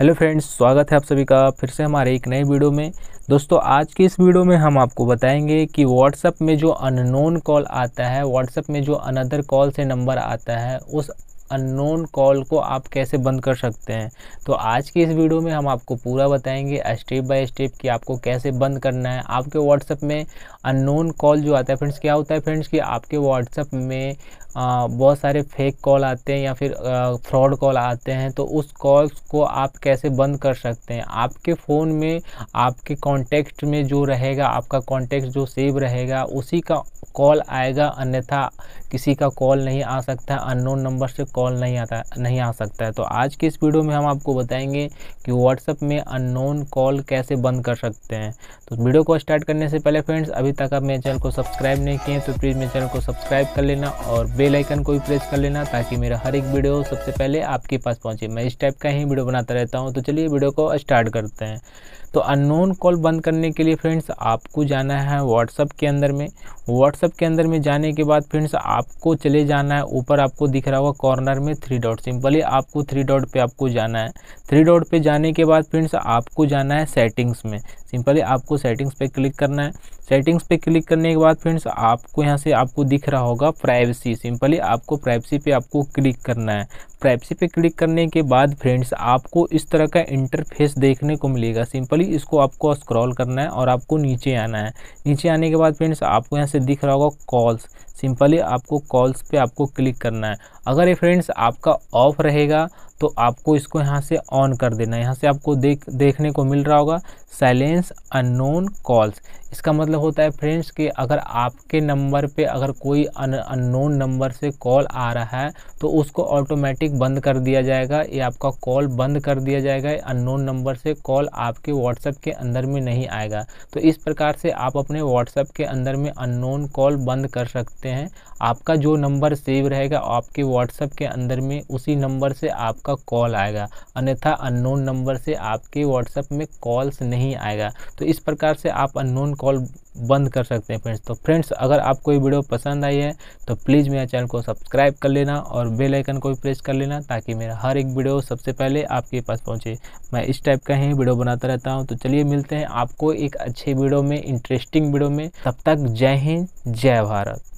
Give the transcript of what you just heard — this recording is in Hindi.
हेलो फ्रेंड्स स्वागत है आप सभी का फिर से हमारे एक नए वीडियो में दोस्तों आज की इस वीडियो में हम आपको बताएंगे कि व्हाट्सएप में जो अननोन कॉल आता है व्हाट्सएप में जो अनदर कॉल से नंबर आता है उस अननोन कॉल को आप कैसे बंद कर सकते हैं तो आज की इस वीडियो में हम आपको पूरा बताएंगे स्टेप बाय स्टेप कि आपको कैसे बंद करना है आपके व्हाट्सएप में अननोन कॉल जो आता है फ्रेंड्स क्या होता है फ्रेंड्स कि आपके व्हाट्सएप में बहुत सारे फेक कॉल आते हैं या फिर फ्रॉड कॉल आते हैं तो उस कॉल्स को आप कैसे बंद कर सकते हैं आपके फ़ोन में आपके कॉन्टेक्ट में जो रहेगा आपका कॉन्टेक्ट जो सेव रहेगा उसी का कॉल आएगा अन्यथा किसी का कॉल नहीं आ सकता है अननोन नंबर से कॉल नहीं आता नहीं आ सकता है तो आज की इस वीडियो में हम आपको बताएंगे कि व्हाट्सअप में अननोन कॉल कैसे बंद कर सकते हैं तो वीडियो को स्टार्ट करने से पहले फ्रेंड्स अभी तक आप मेरे चैनल को सब्सक्राइब नहीं किए तो प्लीज़ मेरे चैनल को सब्सक्राइब कर लेना और बेलाइकन को भी प्रेस कर लेना ताकि मेरा हर एक वीडियो सबसे पहले आपके पास पहुँचे मैं इस टाइप का ही वीडियो बनाता रहता हूँ तो चलिए वीडियो को स्टार्ट करते हैं तो अननोन कॉल बंद करने के लिए फ्रेंड्स आपको जाना है व्हाट्सअप के अंदर में व्हाट्सअप के अंदर में जाने के बाद फ्रेंड्स आपको चले जाना है ऊपर आपको दिख रहा होगा कॉर्नर में थ्री डॉट सिंपली आपको थ्री डॉट पे आपको जाना है थ्री डॉट पे जाने के बाद फ्रेंड्स आपको जाना है सेटिंग्स में सिंपली आपको सेटिंग्स पे क्लिक करना है सेटिंग्स पे क्लिक करने के बाद फ्रेंड्स आपको यहाँ से आपको दिख रहा होगा प्राइवेसी सिंपली आपको प्राइवेसी पे आपको क्लिक करना है से पे क्लिक करने के बाद फ्रेंड्स आपको इस तरह का इंटरफेस देखने को मिलेगा सिंपली इसको आपको स्क्रॉल करना है और आपको नीचे आना है नीचे आने के बाद फ्रेंड्स आपको यहाँ से दिख रहा होगा कॉल्स सिंपली आपको कॉल्स पे आपको क्लिक करना है अगर ये फ्रेंड्स आपका ऑफ रहेगा तो आपको इसको यहाँ से ऑन कर देना है यहाँ से आपको देख देखने को मिल रहा होगा साइलेंस अननोन कॉल्स इसका मतलब होता है फ्रेंड्स कि अगर आपके नंबर पे अगर कोई अन अननोन नंबर से कॉल आ रहा है तो उसको ऑटोमेटिक बंद कर दिया जाएगा या आपका कॉल बंद कर दिया जाएगा अननोन नंबर से कॉल आपके व्हाट्सएप के अंदर में नहीं आएगा तो इस प्रकार से आप अपने व्हाट्सएप के अंदर में अननोन कॉल बंद कर सकते हैं आपका जो नंबर सेव रहेगा आपके व्हाट्सएप के अंदर में उसी नंबर से आपका आपका कॉल आएगा अन्यथा अननोन नंबर से आपके व्हाट्सएप में कॉल्स नहीं आएगा तो इस प्रकार से आप अननोन कॉल बंद कर सकते हैं फ्रेंड्स तो फ्रेंड्स अगर आपको ये वीडियो पसंद आई है तो प्लीज़ मेरे चैनल को सब्सक्राइब कर लेना और बेल आइकन को भी प्रेस कर लेना ताकि मेरा हर एक वीडियो सबसे पहले आपके पास पहुंचे मैं इस टाइप का ही वीडियो बनाता रहता हूं तो चलिए मिलते हैं आपको एक अच्छे वीडियो में इंटरेस्टिंग वीडियो में तब तक जय हिंद जय भारत